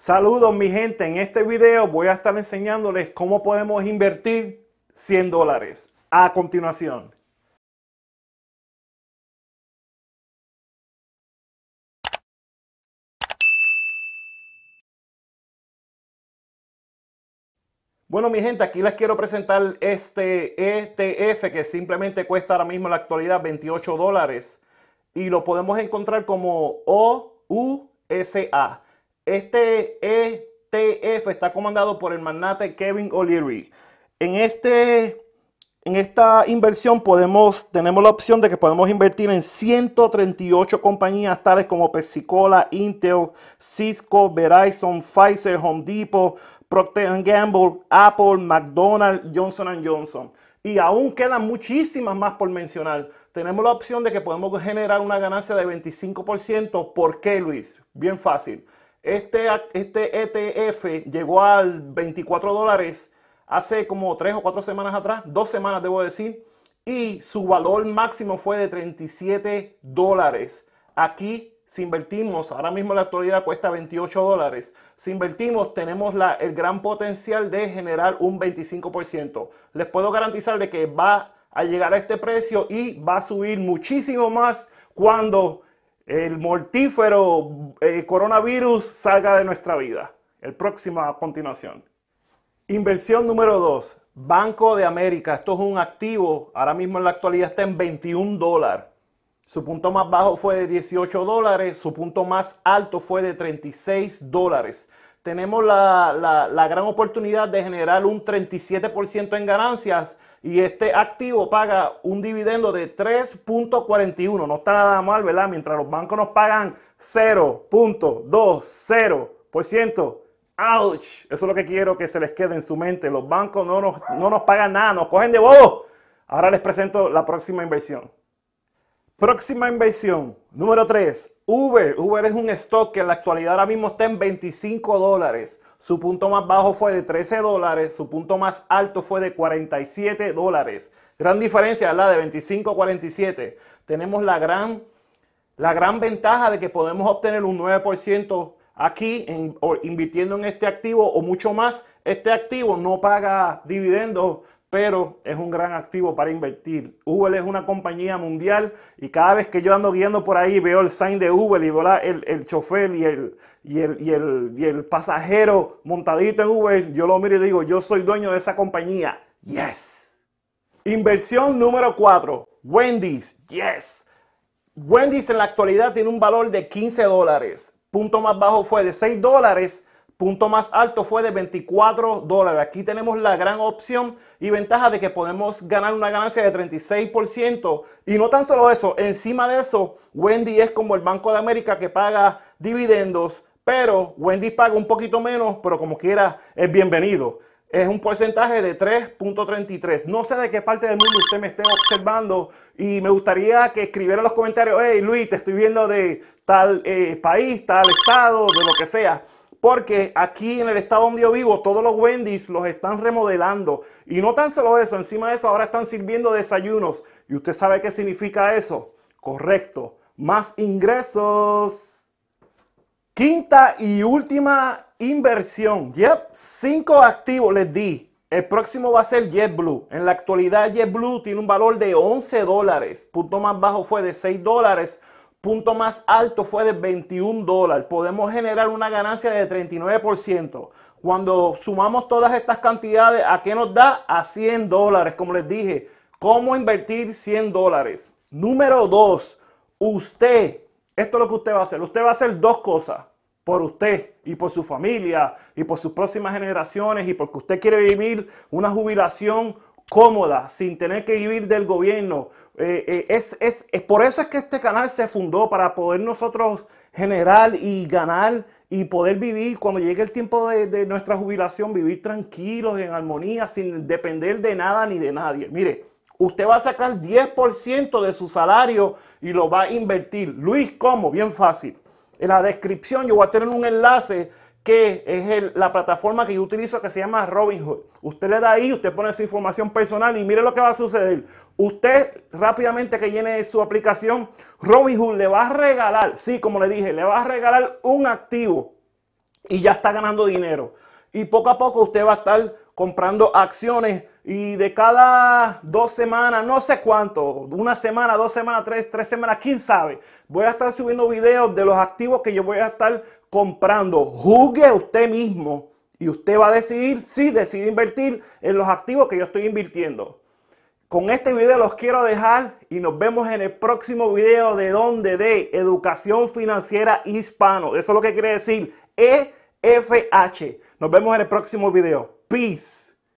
Saludos mi gente, en este video voy a estar enseñándoles cómo podemos invertir 100 dólares. A continuación. Bueno mi gente, aquí les quiero presentar este ETF que simplemente cuesta ahora mismo en la actualidad 28 dólares y lo podemos encontrar como OUSA. Este ETF está comandado por el magnate Kevin O'Leary. En, este, en esta inversión podemos, tenemos la opción de que podemos invertir en 138 compañías tales como pepsi Intel, Cisco, Verizon, Pfizer, Home Depot, Procter Gamble, Apple, McDonald's, Johnson Johnson. Y aún quedan muchísimas más por mencionar. Tenemos la opción de que podemos generar una ganancia de 25%. ¿Por qué, Luis? Bien fácil. Este, este ETF llegó al 24 dólares hace como 3 o 4 semanas atrás, 2 semanas debo decir, y su valor máximo fue de 37 dólares. Aquí, si invertimos, ahora mismo en la actualidad cuesta 28 dólares, si invertimos tenemos la, el gran potencial de generar un 25%. Les puedo garantizar que va a llegar a este precio y va a subir muchísimo más cuando el mortífero eh, coronavirus salga de nuestra vida. El próximo a continuación. Inversión número 2. Banco de América. Esto es un activo. Ahora mismo en la actualidad está en 21 dólares. Su punto más bajo fue de 18 dólares. Su punto más alto fue de 36 dólares tenemos la, gran oportunidad de generar un 37% en ganancias y este activo paga un dividendo de 3.41. No está nada mal, ¿verdad? Mientras los bancos nos pagan 0.20%. ¡Auch! Eso es lo que quiero que se les quede en su mente. Los bancos no nos, no nos pagan nada, nos cogen de bobo. Ahora les presento la próxima inversión. Próxima inversión. Número 3. Uber. Uber es un stock que en la actualidad ahora mismo está en 25 dólares. Su punto más bajo fue de 13 dólares. Su punto más alto fue de 47 dólares. Gran diferencia, la de 25 a 47. Tenemos la gran, la gran ventaja de que podemos obtener un 9% aquí invirtiendo en este activo o mucho más. Este activo no paga dividendos, pero es un gran activo para invertir. Uber es una compañía mundial y cada vez que yo ando guiando por ahí veo el sign de Uber y el, chofer y el, y, el, y el pasajero montadito en Uber, yo lo miro y digo, yo soy dueño de esa compañía. Yes. Inversión número 4, Wendy's. Yes. Wendy's en la actualidad tiene un valor de 15 dólares. Punto más bajo fue de 6 dólares punto más alto fue de 24 dólares. Aquí tenemos la gran opción y ventaja de que podemos ganar una ganancia de 36%. Y no tan solo eso, encima de eso, Wendy es como el Banco de América que paga dividendos, pero Wendy paga un poquito menos, pero como quiera es bienvenido es un porcentaje de 3.33. No sé de qué parte del mundo usted me esté observando y me gustaría que escribiera en los comentarios, hey Luis, te estoy viendo de tal eh, país, tal estado, de lo que sea. Porque aquí en el estado donde yo vivo, todos los Wendy's los están remodelando. Y no tan solo eso, encima de eso ahora están sirviendo desayunos. ¿Y usted sabe qué significa eso? Correcto, más ingresos. Quinta y última inversión. Yep, cinco activos les di. El próximo va a ser JetBlue. En la actualidad JetBlue tiene un valor de 11 dólares. Punto más bajo fue de 6 dólares punto más alto fue de 21 dólares. Podemos generar una ganancia de 39%. Cuando sumamos todas estas cantidades, ¿a qué nos da? A 100 dólares, como les dije. ¿Cómo invertir 100 dólares? Número 2, usted, esto es lo que usted va a hacer. Usted va a hacer dos cosas por usted y por su familia y por sus próximas generaciones y porque usted quiere vivir una jubilación cómoda, sin tener que vivir del gobierno. Eh, eh, es, por eso es que este canal se fundó, para poder nosotros generar y ganar y poder vivir cuando llegue el tiempo de, de nuestra jubilación, vivir tranquilos, en armonía, sin depender de nada ni de nadie. Mire, usted va a sacar 10% de su salario y lo va a invertir. Luis, ¿cómo? Bien fácil. En la descripción yo voy a tener un enlace que es la plataforma que yo utilizo que se llama Robinhood. Usted le da ahí, usted pone su información personal y mire lo que va a suceder. Usted rápidamente que llene su aplicación, Robinhood le va a regalar, sí, como le dije, le va a regalar un activo y ya está ganando dinero. Y poco a poco usted va a estar comprando acciones y de cada dos semanas, no sé cuánto, una semana, dos semanas, tres, tres semanas, quién sabe. Voy a estar subiendo videos de los activos que yo voy a estar comprando. Juzgue usted mismo y usted va a decidir si decide invertir en los activos que yo estoy invirtiendo. Con este video los quiero dejar y nos vemos en el próximo video de donde de educación financiera hispano. Eso es lo que quiere decir EFH. Nos vemos en el próximo video. Peace.